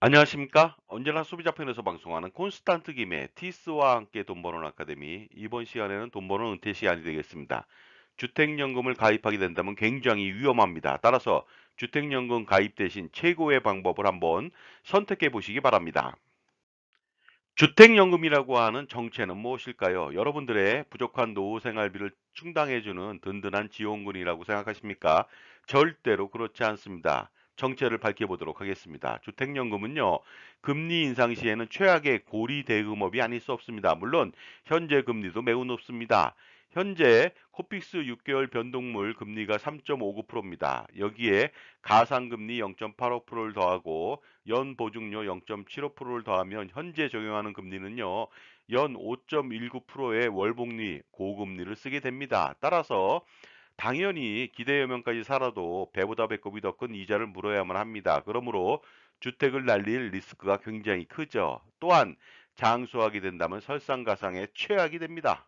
안녕하십니까 언제나 소비자 편에서 방송하는 콘스탄트 김의 티스와 함께 돈 버는 아카데미 이번 시간에는 돈 버는 은퇴 시간이 되겠습니다 주택연금을 가입하게 된다면 굉장히 위험합니다 따라서 주택연금 가입 대신 최고의 방법을 한번 선택해 보시기 바랍니다 주택연금이라고 하는 정체는 무엇일까요? 여러분들의 부족한 노후 생활비를 충당해주는 든든한 지원군이라고 생각하십니까? 절대로 그렇지 않습니다. 정체를 밝혀보도록 하겠습니다. 주택연금은요. 금리 인상 시에는 최악의 고리 대금업이 아닐 수 없습니다. 물론 현재 금리도 매우 높습니다. 현재 코픽스 6개월 변동물 금리가 3.59%입니다. 여기에 가상금리 0.85%를 더하고 연보증료 0.75%를 더하면 현재 적용하는 금리는요. 연 5.19%의 월복리 고금리를 쓰게 됩니다. 따라서 당연히 기대여명까지 살아도 배보다 배꼽이 더 큰 이자를 물어야만 합니다. 그러므로 주택을 날릴 리스크가 굉장히 크죠. 또한 장수하게 된다면 설상가상의 최악이 됩니다.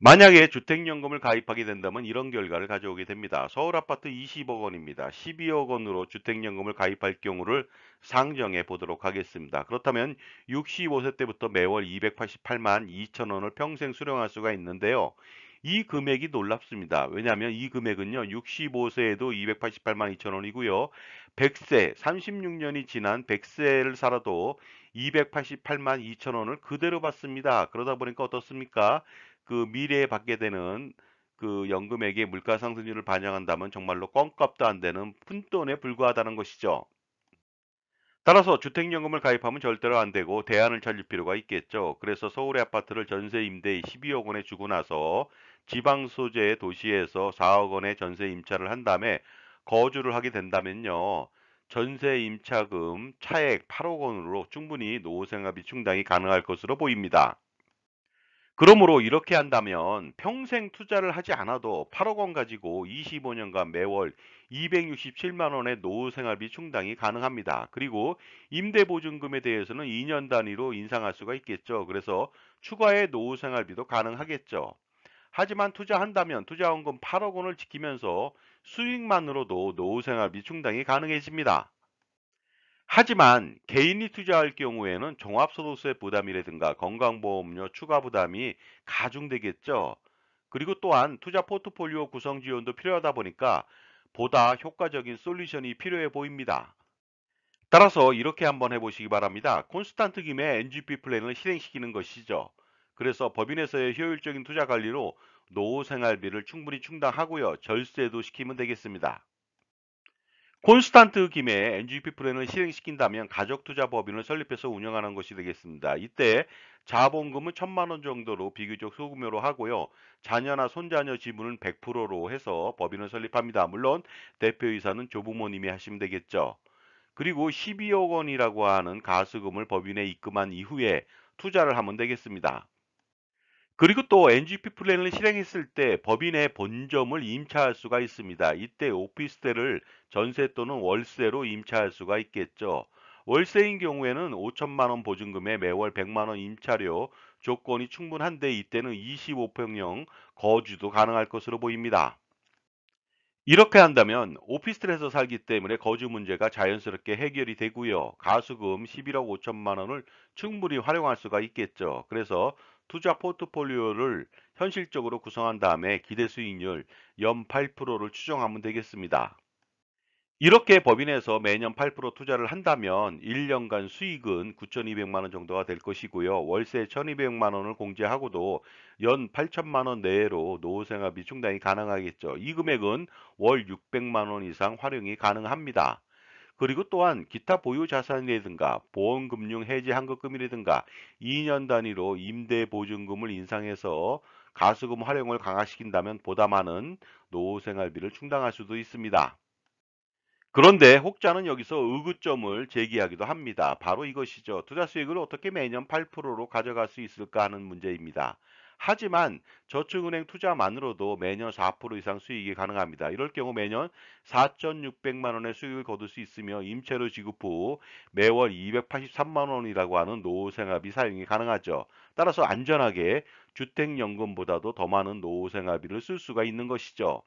만약에 주택연금을 가입하게 된다면 이런 결과를 가져오게 됩니다. 서울아파트 20억 원입니다. 12억 원으로 주택연금을 가입할 경우를 상정해 보도록 하겠습니다. 그렇다면 65세 때부터 매월 288만 2천 원을 평생 수령할 수가 있는데요. 이 금액이 놀랍습니다. 왜냐하면 이 금액은요. 65세에도 288만 2천 원이고요. 100세, 36년이 지난 100세를 살아도 288만 2천 원을 그대로 받습니다. 그러다 보니까 어떻습니까? 그 미래에 받게 되는 그 연금액의 물가상승률을 반영한다면 정말로 껌값도 안 되는 푼돈에 불과하다는 것이죠. 따라서 주택연금을 가입하면 절대로 안 되고 대안을 찾을 필요가 있겠죠. 그래서 서울의 아파트를 전세 임대 12억 원에 주고 나서 지방 소재의 도시에서 4억 원의 전세 임차를 한 다음에 거주를 하게 된다면요. 전세 임차금 차액 8억 원으로 충분히 노후생활비 충당이 가능할 것으로 보입니다. 그러므로 이렇게 한다면 평생 투자를 하지 않아도 8억 원 가지고 25년간 매월 267만 원의 노후생활비 충당이 가능합니다. 그리고 임대보증금에 대해서는 2년 단위로 인상할 수가 있겠죠. 그래서 추가의 노후생활비도 가능하겠죠. 하지만 투자한다면 투자원금 8억 원을 지키면서 수익만으로도 노후생활 비충당이 가능해집니다. 하지만 개인이 투자할 경우에는 종합소득세 부담이라든가 건강보험료 추가 부담이 가중되겠죠. 그리고 또한 투자 포트폴리오 구성 지원도 필요하다 보니까 보다 효과적인 솔루션이 필요해 보입니다. 따라서 이렇게 한번 해보시기 바랍니다. 콘스탄트 김에 NGP 플랜을 실행시키는 것이죠. 그래서 법인에서의 효율적인 투자 관리로 노후 생활비를 충분히 충당하고요. 절세도 시키면 되겠습니다. 콘스탄트 김에 NGP 플랜을 실행시킨다면 가족투자법인을 설립해서 운영하는 것이 되겠습니다. 이때 자본금은 천만원 정도로 비교적 소규모로 하고요. 자녀나 손자녀 지분은 100%로 해서 법인을 설립합니다. 물론 대표이사는 조부모님이 하시면 되겠죠. 그리고 12억 원이라고 하는 가수금을 법인에 입금한 이후에 투자를 하면 되겠습니다. 그리고 또 NGP 플랜을 실행했을 때 법인의 본점을 임차할 수가 있습니다. 이때 오피스텔을 전세 또는 월세로 임차할 수가 있겠죠. 월세인 경우에는 5천만원 보증금에 매월 100만원 임차료 조건이 충분한데 이때는 25평형 거주도 가능할 것으로 보입니다. 이렇게 한다면 오피스텔에서 살기 때문에 거주 문제가 자연스럽게 해결이 되고요. 가수금 11억 5천만원을 충분히 활용할 수가 있겠죠. 그래서 투자 포트폴리오를 현실적으로 구성한 다음에 기대 수익률 연 8%를 추정하면 되겠습니다. 이렇게 법인에서 매년 8% 투자를 한다면 1년간 수익은 9,200만원 정도가 될 것이고요. 월세 1,200만원을 공제하고도 연 8천만원 내로 외 노후생활비 충당이 가능하겠죠. 이 금액은 월 600만원 이상 활용이 가능합니다. 그리고 또한 기타 보유 자산이라든가 보험금융 해지 한급금이라든가 2년 단위로 임대 보증금을 인상해서 가수금 활용을 강화시킨다면 보다 많은 노후 생활비를 충당할 수도 있습니다. 그런데 혹자는 여기서 의구점을 제기하기도 합니다. 바로 이것이죠. 투자 수익을 어떻게 매년 8%로 가져갈 수 있을까 하는 문제입니다. 하지만 저축은행 투자만으로도 매년 4% 이상 수익이 가능합니다. 이럴 경우 매년 4,600만 원의 수익을 거둘 수 있으며 임차료 지급 후 매월 283만 원이라고 하는 노후생활비 사용이 가능하죠. 따라서 안전하게 주택연금보다도 더 많은 노후생활비를 쓸 수가 있는 것이죠.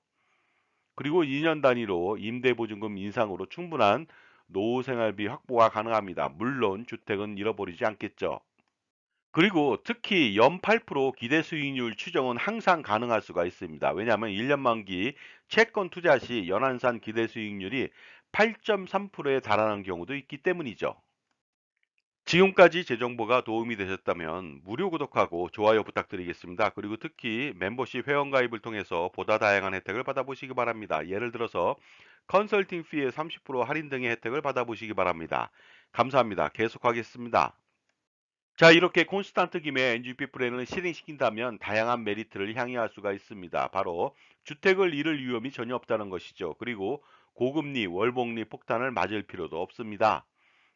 그리고 2년 단위로 임대보증금 인상으로 충분한 노후생활비 확보가 가능합니다. 물론 주택은 잃어버리지 않겠죠. 그리고 특히 연 8% 기대 수익률 추정은 항상 가능할 수가 있습니다. 왜냐하면 1년 만기 채권 투자 시 연한산 기대 수익률이 8.3%에 달하는 경우도 있기 때문이죠. 지금까지 제 정보가 도움이 되셨다면 무료 구독하고 좋아요 부탁드리겠습니다. 그리고 특히 멤버십 회원가입을 통해서 보다 다양한 혜택을 받아보시기 바랍니다. 예를 들어서 컨설팅 피의 30% 할인 등의 혜택을 받아보시기 바랍니다. 감사합니다. 계속하겠습니다. 자 이렇게 콘스탄트 김에 NGP 프레임을 실행시킨다면 다양한 메리트를 향유할 수가 있습니다. 바로 주택을 잃을 위험이 전혀 없다는 것이죠. 그리고 고금리, 월복리 폭탄을 맞을 필요도 없습니다.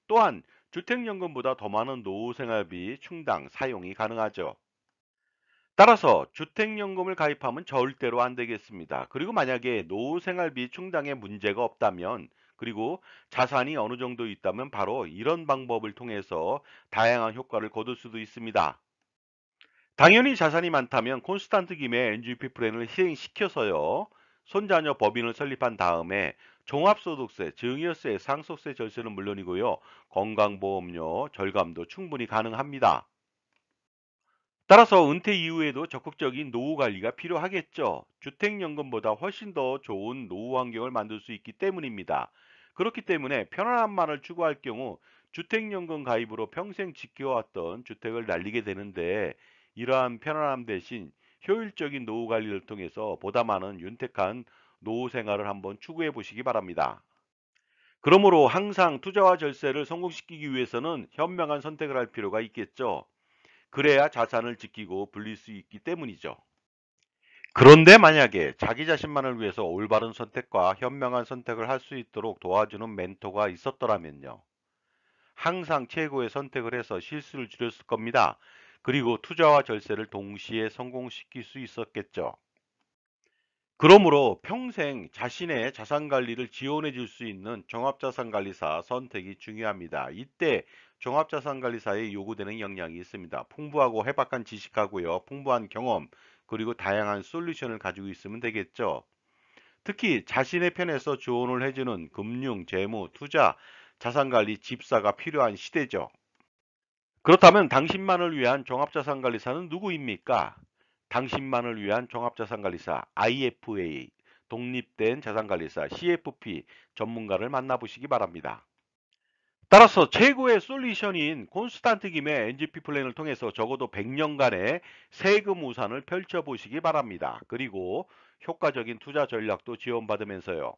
또한 주택연금보다 더 많은 노후생활비 충당 사용이 가능하죠. 따라서 주택연금을 가입하면 절대로 안 되겠습니다. 그리고 만약에 노후생활비 충당에 문제가 없다면 그리고 자산이 어느 정도 있다면 바로 이런 방법을 통해서 다양한 효과를 거둘 수도 있습니다. 당연히 자산이 많다면 콘스탄트 김에 NGP 플랜을 시행시켜서요. 손자녀 법인을 설립한 다음에 종합소득세, 증여세, 상속세 절세는 물론이고요. 건강보험료 절감도 충분히 가능합니다. 따라서 은퇴 이후에도 적극적인 노후 관리가 필요하겠죠. 주택연금보다 훨씬 더 좋은 노후 환경을 만들 수 있기 때문입니다. 그렇기 때문에 편안한 말을 추구할 경우 주택연금 가입으로 평생 지켜왔던 주택을 날리게 되는데 이러한 편안함 대신 효율적인 노후 관리를 통해서 보다 많은 윤택한 노후 생활을 한번 추구해 보시기 바랍니다. 그러므로 항상 투자와 절세를 성공시키기 위해서는 현명한 선택을 할 필요가 있겠죠. 그래야 자산을 지키고 불릴 수 있기 때문이죠. 그런데 만약에 자기 자신만을 위해서 올바른 선택과 현명한 선택을 할 수 있도록 도와주는 멘토가 있었더라면요. 항상 최고의 선택을 해서 실수를 줄였을 겁니다. 그리고 투자와 절세를 동시에 성공시킬 수 있었겠죠. 그러므로 평생 자신의 자산 관리를 지원해 줄 수 있는 종합자산관리사 선택이 중요합니다. 이때 종합자산관리사에 요구되는 역량이 있습니다. 풍부하고 해박한 지식하고요. 풍부한 경험, 그리고 다양한 솔루션을 가지고 있으면 되겠죠. 특히 자신의 편에서 조언을 해주는 금융, 재무, 투자, 자산관리 집사가 필요한 시대죠. 그렇다면 당신만을 위한 종합자산관리사는 누구입니까? 당신만을 위한 종합자산관리사 IFA, 독립된 자산관리사 CFP 전문가를 만나보시기 바랍니다. 따라서 최고의 솔루션인 콘스탄트 김의 NGP 플랜을 통해서 적어도 100년간의 세금 우산을 펼쳐보시기 바랍니다. 그리고 효과적인 투자 전략도 지원받으면서요.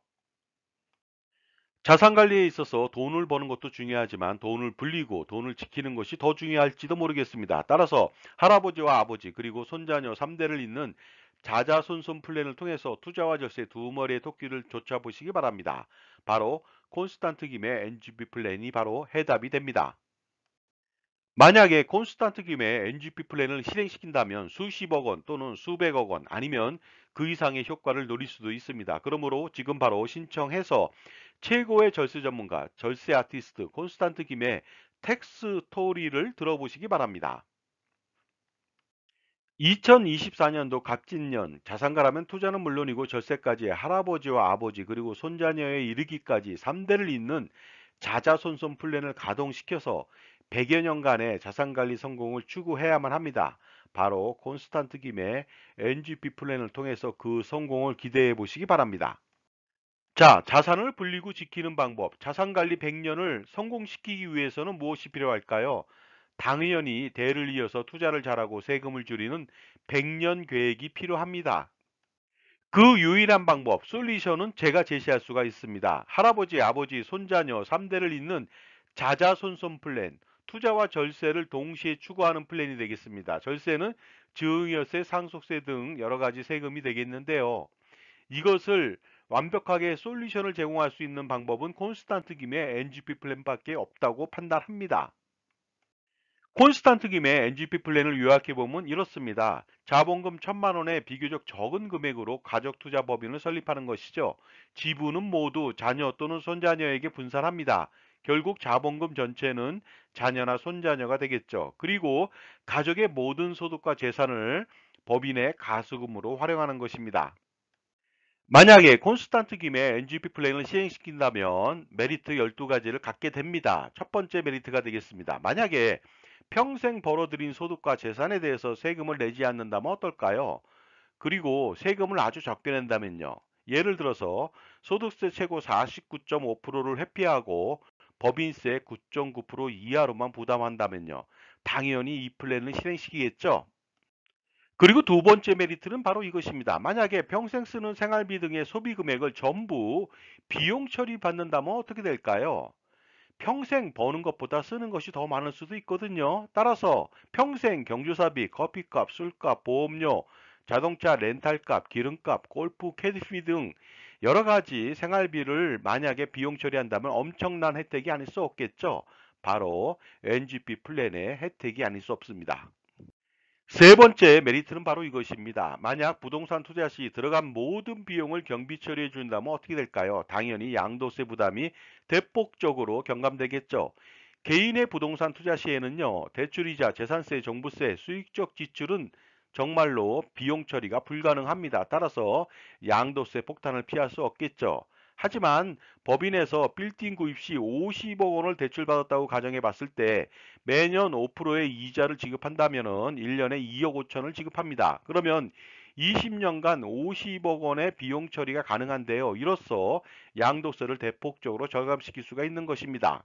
자산관리에 있어서 돈을 버는 것도 중요하지만 돈을 불리고 돈을 지키는 것이 더 중요할지도 모르겠습니다. 따라서 할아버지와 아버지 그리고 손자녀 3대를 잇는 자자손손 플랜을 통해서 투자와 절세 두 머리의 토끼를 쫓아보시기 바랍니다. 바로 콘스탄트 김의 NGP 플랜이 바로 해답이 됩니다. 만약에 콘스탄트 김의 NGP 플랜을 실행시킨다면 수십억 원 또는 수백억 원 아니면 그 이상의 효과를 노릴 수도 있습니다. 그러므로 지금 바로 신청해서 최고의 절세 전문가, 절세 아티스트 콘스탄트 김의 텍스토리를 들어보시기 바랍니다. 2024년도 갑진년 자산가라면 투자는 물론이고 절세까지 할아버지와 아버지 그리고 손자녀에 이르기까지 3대를 잇는 자자손손 플랜을 가동시켜서 100여 년간의 자산관리 성공을 추구해야만 합니다. 바로 콘스탄트 김의 NGP 플랜을 통해서 그 성공을 기대해 보시기 바랍니다. 자, 자산을 불리고 지키는 방법, 자산관리 100년을 성공시키기 위해서는 무엇이 필요할까요? 당연히 대를 이어서 투자를 잘하고 세금을 줄이는 100년 계획이 필요합니다. 그 유일한 방법, 솔루션은 제가 제시할 수가 있습니다. 할아버지, 아버지, 손자녀 3대를 잇는 자자손손 플랜, 투자와 절세를 동시에 추구하는 플랜이 되겠습니다. 절세는 증여세, 상속세 등 여러 가지 세금이 되겠는데요. 이것을 완벽하게 솔루션을 제공할 수 있는 방법은 콘스탄트 김의 NGP 플랜밖에 없다고 판단합니다. 콘스탄트 김의 NGP 플랜을 요약해보면 이렇습니다. 자본금 1 천만 원에 비교적 적은 금액으로 가족투자 법인을 설립하는 것이죠. 지분은 모두 자녀 또는 손자녀에게 분산합니다. 결국 자본금 전체는 자녀나 손자녀가 되겠죠. 그리고 가족의 모든 소득과 재산을 법인의 가수금으로 활용하는 것입니다. 만약에 콘스탄트 김의 NGP 플랜을 시행시킨다면 메리트 12가지를 갖게 됩니다. 첫 번째 메리트가 되겠습니다. 만약에 평생 벌어들인 소득과 재산에 대해서 세금을 내지 않는다면 어떨까요? 그리고 세금을 아주 적게 낸다면요. 예를 들어서 소득세 최고 49.5%를 회피하고 법인세 9.9% 이하로만 부담한다면요. 당연히 이 플랜을 실행시키겠죠. 그리고 두 번째 메리트는 바로 이것입니다. 만약에 평생 쓰는 생활비 등의 소비 금액을 전부 비용 처리 받는다면 어떻게 될까요? 평생 버는 것보다 쓰는 것이 더 많을 수도 있거든요. 따라서 평생 경조사비, 커피값, 술값, 보험료, 자동차 렌탈값, 기름값, 골프, 캐디피 등 여러 가지 생활비를 만약에 비용 처리한다면 엄청난 혜택이 아닐 수 없겠죠. 바로 NGP 플랜의 혜택이 아닐 수 없습니다. 세 번째 메리트는 바로 이것입니다. 만약 부동산 투자 시 들어간 모든 비용을 경비 처리해 준다면 어떻게 될까요? 당연히 양도세 부담이 대폭적으로 경감되겠죠. 개인의 부동산 투자 시에는요. 대출이자, 재산세, 정부세 수익적 지출은 정말로 비용 처리가 불가능합니다. 따라서 양도세 폭탄을 피할 수 없겠죠. 하지만 법인에서 빌딩 구입 시 50억 원을 대출받았다고 가정해 봤을 때 매년 5%의 이자를 지급한다면 1년에 2억 5천을 지급합니다. 그러면 20년간 50억 원의 비용 처리가 가능한데요. 이로써 양도세를 대폭적으로 절감시킬 수가 있는 것입니다.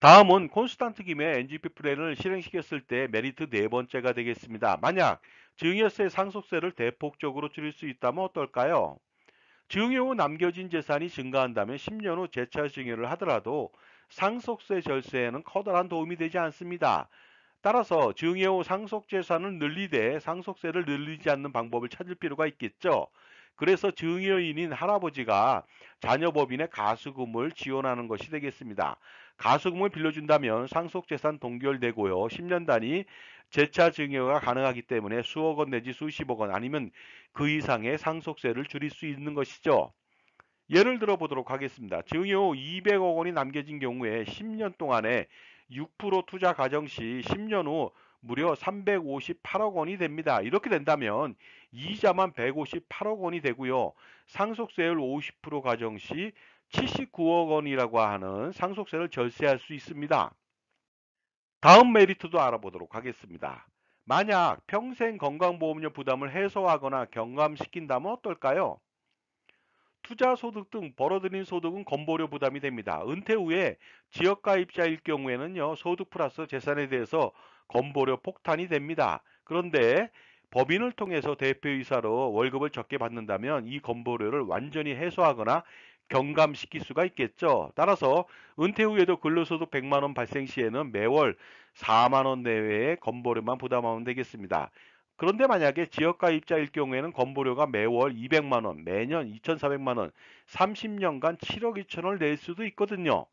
다음은 콘스탄트 김의 NGP 플랜을 실행시켰을 때 메리트 네 번째가 되겠습니다. 만약 증여세 상속세를 대폭적으로 줄일 수 있다면 어떨까요? 증여 후 남겨진 재산이 증가한다면 10년 후 재차 증여를 하더라도 상속세 절세에는 커다란 도움이 되지 않습니다. 따라서 증여 후 상속 재산을 늘리되 상속세를 늘리지 않는 방법을 찾을 필요가 있겠죠. 그래서 증여인인 할아버지가 자녀 법인의 가수금을 지원하는 것이 되겠습니다. 가수금을 빌려준다면 상속재산 동결되고요. 10년 단위 재차 증여가 가능하기 때문에 수억 원 내지 수십억 원 아니면 그 이상의 상속세를 줄일 수 있는 것이죠. 예를 들어 보도록 하겠습니다. 증여 200억 원이 남겨진 경우에 10년 동안에 6% 투자 가정 시 10년 후 무려 358억 원이 됩니다. 이렇게 된다면 이자만 158억 원이 되고요. 상속세율 50% 가정 시 79억 원이라고 하는 상속세를 절세할 수 있습니다. 다음 메리트도 알아보도록 하겠습니다. 만약 평생 건강보험료 부담을 해소하거나 경감시킨다면 어떨까요? 투자 소득 등 벌어들인 소득은 건보료 부담이 됩니다. 은퇴 후에 지역가입자일 경우에는요. 소득 플러스 재산에 대해서 건보료 폭탄이 됩니다. 그런데 법인을 통해서 대표이사로 월급을 적게 받는다면 이 건보료를 완전히 해소하거나 경감시킬 수가 있겠죠. 따라서 은퇴 후에도 근로소득 100만원 발생 시에는 매월 4만원 내외의 건보료만 부담하면 되겠습니다. 그런데 만약에 지역가입자일 경우에는 건보료가 매월 200만원, 매년 2,400만원, 30년간 7억 2천원을 낼 수도 있거든요.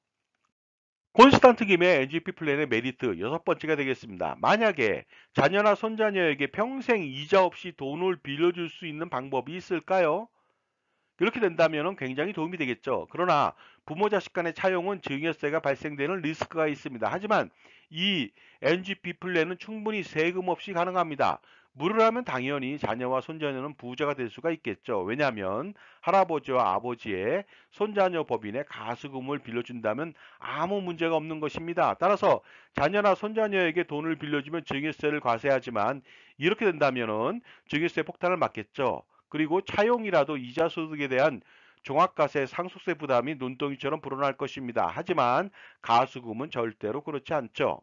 콘스탄트 김의 NGP 플랜의 메리트 여섯 번째가 되겠습니다. 만약에 자녀나 손자녀에게 평생 이자 없이 돈을 빌려줄 수 있는 방법이 있을까요? 이렇게 된다면 굉장히 도움이 되겠죠. 그러나 부모 자식 간의 차용은 증여세가 발생되는 리스크가 있습니다. 하지만 이 NGP 플랜은 충분히 세금 없이 가능합니다. 무료를 하면 당연히 자녀와 손자녀는 부자가 될 수가 있겠죠. 왜냐하면 할아버지와 아버지의 손자녀 법인에 가수금을 빌려준다면 아무 문제가 없는 것입니다. 따라서 자녀나 손자녀에게 돈을 빌려주면 증여세를 과세하지만 이렇게 된다면 증여세 폭탄을 맞겠죠. 그리고 차용이라도 이자 소득에 대한 종합가세 상속세 부담이 눈덩이처럼 불어날 것입니다. 하지만 가수금은 절대로 그렇지 않죠.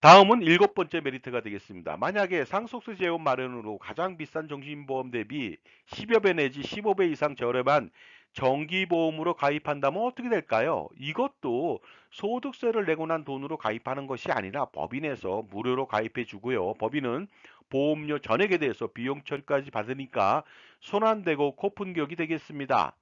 다음은 일곱 번째 메리트가 되겠습니다. 만약에 상속세 재원 마련으로 가장 비싼 정신보험 대비 10여 배 내지 15배 이상 저렴한 정기보험으로 가입한다면 어떻게 될까요? 이것도 소득세를 내고 난 돈으로 가입하는 것이 아니라 법인에서 무료로 가입해 주고요. 법인은 보험료 전액에 대해서 비용철까지 받으니까 손안대고 코푼격이 되겠습니다.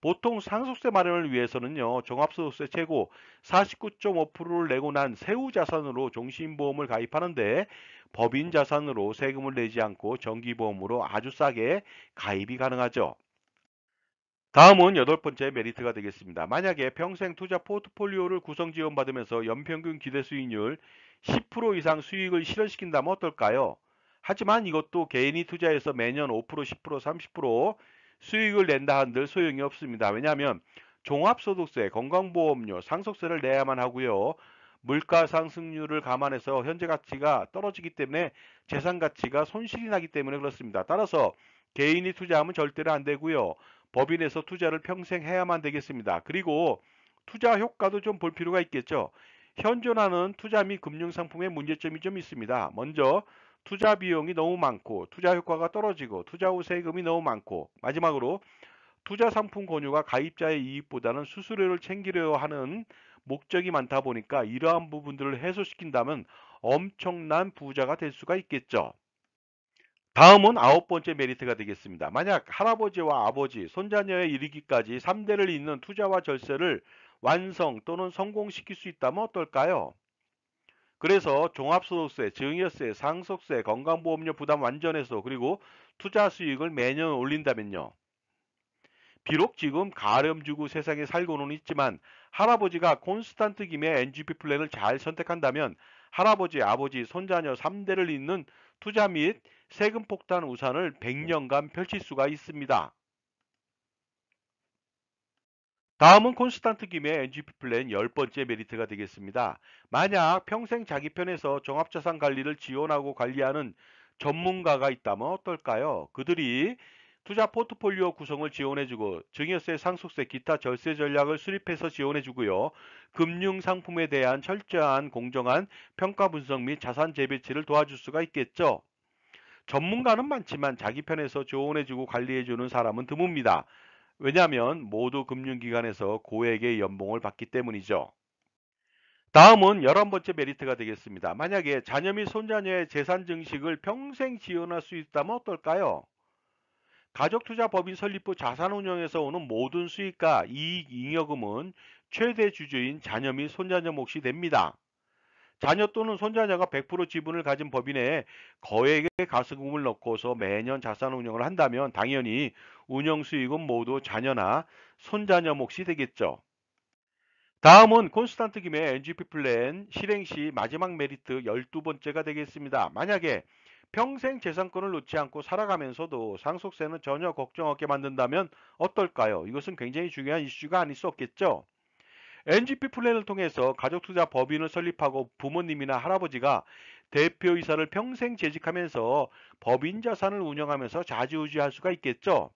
보통 상속세 마련을 위해서는요. 종합소득세 최고 49.5%를 내고 난 세후 자산으로 종신보험을 가입하는데 법인 자산으로 세금을 내지 않고 정기보험으로 아주 싸게 가입이 가능하죠. 다음은 여덟 번째 메리트가 되겠습니다. 만약에 평생 투자 포트폴리오를 구성 지원받으면서 연평균 기대 수익률 10% 이상 수익을 실현시킨다면 어떨까요? 하지만 이것도 개인이 투자해서 매년 5%, 10%, 30% 수익을 낸다 한들 소용이 없습니다. 왜냐하면 종합소득세, 건강보험료, 상속세를 내야만 하고요. 물가 상승률을 감안해서 현재 가치가 떨어지기 때문에 재산 가치가 손실이 나기 때문에 그렇습니다. 따라서 개인이 투자하면 절대로 안 되고요. 법인에서 투자를 평생 해야만 되겠습니다. 그리고 투자 효과도 좀 볼 필요가 있겠죠. 현존하는 투자 및 금융상품의 문제점이 좀 있습니다. 먼저 투자 비용이 너무 많고 투자 효과가 떨어지고 투자 후 세금이 너무 많고 마지막으로 투자 상품 권유가 가입자의 이익보다는 수수료를 챙기려 하는 목적이 많다 보니까 이러한 부분들을 해소시킨다면 엄청난 부자가 될 수가 있겠죠. 다음은 아홉 번째 메리트가 되겠습니다. 만약 할아버지와 아버지, 손자녀에 이르기까지 3대를 잇는 투자와 절세를 완성 또는 성공시킬 수 있다면 어떨까요? 그래서 종합소득세, 증여세, 상속세, 건강보험료 부담 완전해서 그리고 투자 수익을 매년 올린다면요. 비록 지금 가렴주구 세상에 살고는 있지만 할아버지가 콘스탄트 김의 NGP 플랜을 잘 선택한다면 할아버지, 아버지, 손자녀 3대를 잇는 투자 및 세금 폭탄 우산을 100년간 펼칠 수가 있습니다. 다음은 콘스탄트 김의 NGP 플랜 10번째 메리트가 되겠습니다. 만약 평생 자기 편에서 종합자산 관리를 지원하고 관리하는 전문가가 있다면 어떨까요? 그들이 투자 포트폴리오 구성을 지원해주고 증여세, 상속세, 기타 절세 전략을 수립해서 지원해주고요. 금융 상품에 대한 철저한 공정한 평가 분석 및 자산 재배치를 도와줄 수가 있겠죠. 전문가는 많지만 자기 편에서 조언해주고 관리해주는 사람은 드뭅니다. 왜냐하면 모두 금융기관에서 고액의 연봉을 받기 때문이죠. 다음은 열한 번째 메리트가 되겠습니다. 만약에 자녀 및 손자녀의 재산 증식을 평생 지원할 수 있다면 어떨까요? 가족투자법인 설립 부 자산운용에서 오는 모든 수익과 이익잉여금은 최대 주주인 자녀 및 손자녀 몫이 됩니다. 자녀 또는 손자녀가 100% 지분을 가진 법인에 거액의 가스금을 넣고서 매년 자산 운용을 한다면 당연히 운영 수익은 모두 자녀나 손자녀 몫이 되겠죠. 다음은 콘스탄트 김의 NGP 플랜 실행 시 마지막 메리트 12번째가 되겠습니다. 만약에 평생 재산권을 놓지 않고 살아가면서도 상속세는 전혀 걱정 없게 만든다면 어떨까요? 이것은 굉장히 중요한 이슈가 아닐 수 없겠죠. NGP 플랜을 통해서 가족투자 법인을 설립하고 부모님이나 할아버지가 대표이사를 평생 재직하면서 법인 자산을 운영하면서 자지우지할 수가 있겠죠.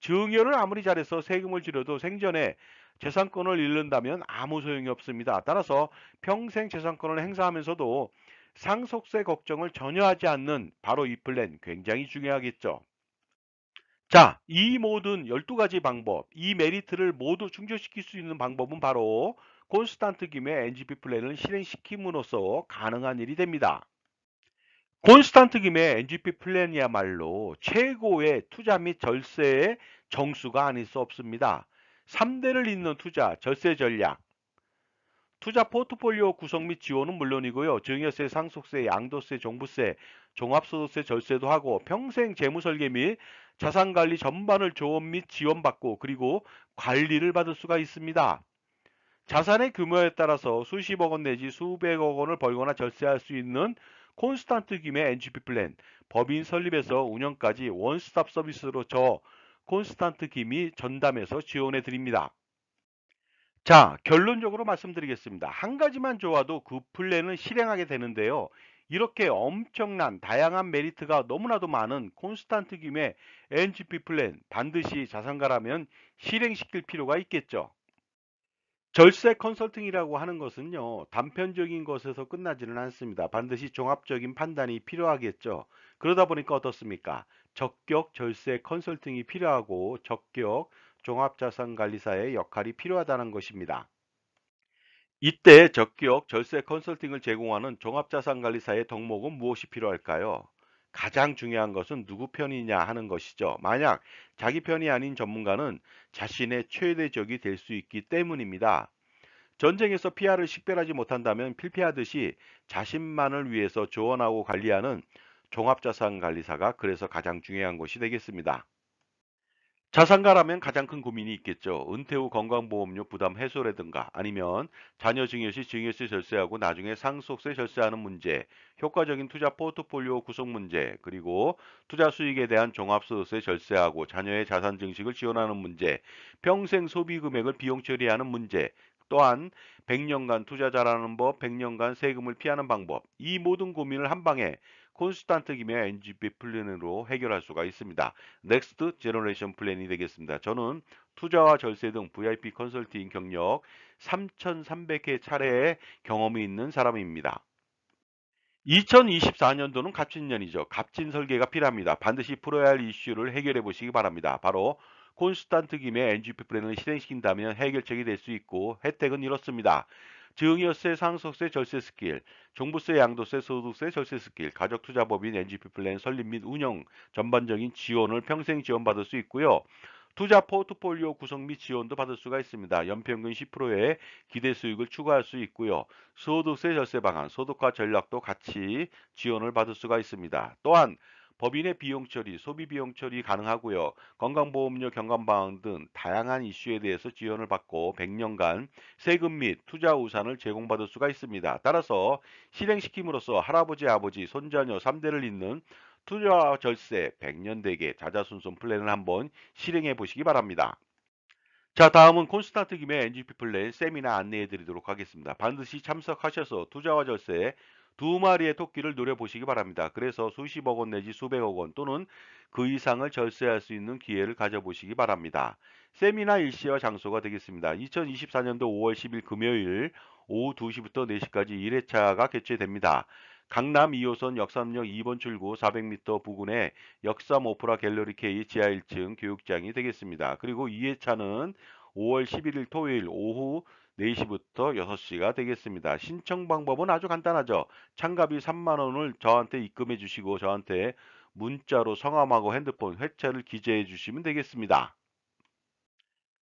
증여를 아무리 잘해서 세금을 지려도 생전에 재산권을 잃는다면 아무 소용이 없습니다. 따라서 평생 재산권을 행사하면서도 상속세 걱정을 전혀 하지 않는 바로 이 플랜 굉장히 중요하겠죠. 자, 이 모든 12가지 방법, 이 메리트를 모두 충족시킬 수 있는 방법은 바로 콘스탄트 김의 NGP 플랜을 실행시킴으로써 가능한 일이 됩니다. 콘스탄트 김의 NGP 플랜이야말로 최고의 투자 및 절세의 정수가 아닐 수 없습니다. 3대를 잇는 투자, 절세 전략, 투자 포트폴리오 구성 및 지원은 물론이고요. 증여세, 상속세, 양도세, 종부세, 종합소득세 절세도 하고 평생 재무설계 및 자산관리 전반을 조언 및 지원받고 그리고 관리를 받을 수가 있습니다. 자산의 규모에 따라서 수십억 원 내지 수백억 원을 벌거나 절세할 수 있는 콘스탄트 김의 NGP 플랜, 법인 설립에서 운영까지 원스톱 서비스로 저 콘스탄트 김이 전담해서 지원해 드립니다. 자, 결론적으로 말씀드리겠습니다. 한 가지만 좋아도 그 플랜은 실행하게 되는데요. 이렇게 엄청난 다양한 메리트가 너무나도 많은 콘스탄트 김의 NGP 플랜 반드시 자산가라면 실행시킬 필요가 있겠죠. 절세 컨설팅이라고 하는 것은요 단편적인 것에서 끝나지는 않습니다 반드시 종합적인 판단이 필요하겠죠 그러다 보니까 어떻습니까 적격 절세 컨설팅이 필요하고 적격 종합자산관리사의 역할이 필요하다는 것입니다 이때 적기역 절세 컨설팅을 제공하는 종합자산관리사의 덕목은 무엇이 필요할까요? 가장 중요한 것은 누구 편이냐 하는 것이죠. 만약 자기 편이 아닌 전문가는 자신의 최대적이 될 수 있기 때문입니다. 전쟁에서 피해를 식별하지 못한다면 필피하듯이 자신만을 위해서 조언하고 관리하는 종합자산관리사가 그래서 가장 중요한 것이 되겠습니다. 자산가라면 가장 큰 고민이 있겠죠. 은퇴 후 건강보험료 부담 해소라든가 아니면 자녀 증여 시 증여세 절세하고 나중에 상속세 절세하는 문제, 효과적인 투자 포트폴리오 구성 문제, 그리고 투자 수익에 대한 종합소득세 절세하고 자녀의 자산 증식을 지원하는 문제, 평생 소비 금액을 비용 처리하는 문제, 또한 100년간 투자 잘하는 법, 100년간 세금을 피하는 방법, 이 모든 고민을 한 방에 콘스탄트 김의 NGP 플랜으로 해결할 수가 있습니다. 넥스트 제너레이션 플랜이 되겠습니다. 저는 투자와 절세 등 VIP 컨설팅 경력 3,300회 차례의 경험이 있는 사람입니다. 2024년도는 갑진년이죠. 갑진 설계가 필요합니다. 반드시 풀어야 할 이슈를 해결해 보시기 바랍니다. 바로 콘스탄트 김의 NGP 플랜을 실행시킨다면 해결책이 될 수 있고 혜택은 이렇습니다. 증여세, 상속세, 절세 스킬, 종부세, 양도세, 소득세, 절세 스킬, 가족투자법인 NGP 플랜 설립 및 운영 전반적인 지원을 평생 지원받을 수 있고요. 투자 포트폴리오 구성 및 지원도 받을 수가 있습니다. 연평균 10%의 기대 수익을 추가할 수 있고요. 소득세 절세 방안, 소득화 전략도 같이 지원을 받을 수가 있습니다. 또한 법인의 비용 처리, 소비 비용 처리 가능하고요. 건강보험료 경감 방안 등 다양한 이슈에 대해서 지원을 받고 100년간 세금 및 투자 우산을 제공받을 수가 있습니다. 따라서 실행시킴으로써 할아버지, 아버지, 손자녀 3대를 잇는 투자 절세 100년 대계 자자순손 플랜을 한번 실행해 보시기 바랍니다. 자 다음은 콘스탄트 김의 NGP 플랜 세미나 안내해 드리도록 하겠습니다. 반드시 참석하셔서 투자와 절세 두 마리의 토끼를 노려보시기 바랍니다. 그래서 수십억 원 내지 수백억 원 또는 그 이상을 절세할 수 있는 기회를 가져보시기 바랍니다. 세미나 일시와 장소가 되겠습니다. 2024년도 5월 10일 금요일 오후 2시부터 4시까지 1회차가 개최됩니다. 강남 2호선 역삼역 2번 출구 400m 부근에 역삼 오프라 갤러리 K 지하 1층 교육장이 되겠습니다. 그리고 2회차는 5월 11일 토요일 오후 4시부터 6시가 되겠습니다. 신청 방법은 아주 간단하죠. 참가비 3만원을 저한테 입금해 주시고 저한테 문자로 성함하고 핸드폰 회차를 기재해 주시면 되겠습니다.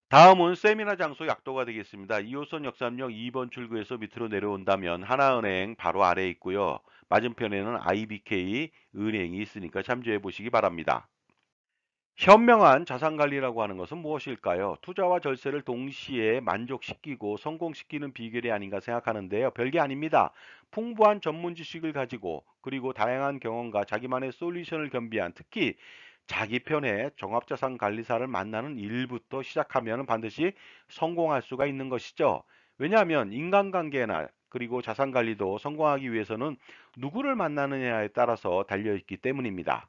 다음은 세미나 장소 약도가 되겠습니다. 2호선 역삼역 2번 출구에서 밑으로 내려온다면 하나은행 바로 아래에 있고요. 맞은편에는 IBK 은행이 있으니까 참조해 보시기 바랍니다. 현명한 자산 관리라고 하는 것은 무엇일까요? 투자와 절세를 동시에 만족시키고 성공시키는 비결이 아닌가 생각하는데요. 별게 아닙니다. 풍부한 전문 지식을 가지고 그리고 다양한 경험과 자기만의 솔루션을 겸비한 특히 자기 편의 종합자산 관리사를 만나는 일부터 시작하면 반드시 성공할 수가 있는 것이죠. 왜냐하면 인간관계나 그리고 자산 관리도 성공하기 위해서는 누구를 만나느냐에 따라서 달려있기 때문입니다.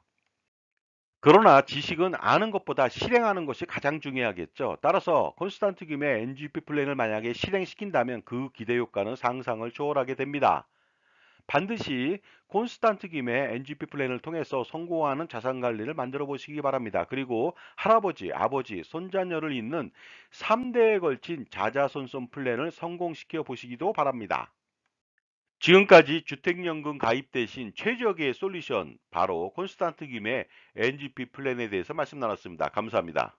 그러나 지식은 아는 것보다 실행하는 것이 가장 중요하겠죠. 따라서 콘스탄트 김의 NGP 플랜을 만약에 실행시킨다면 그 기대 효과는 상상을 초월하게 됩니다. 반드시 콘스탄트 김의 NGP 플랜을 통해서 성공하는 자산관리를 만들어 보시기 바랍니다. 그리고 할아버지, 아버지, 손자녀를 잇는 3대에 걸친 자자손손 플랜을 성공시켜 보시기도 바랍니다. 지금까지 주택연금 가입 대신 최적의 솔루션 바로 콘스탄트 김의 NGP 플랜에 대해서 말씀 나눴습니다. 감사합니다.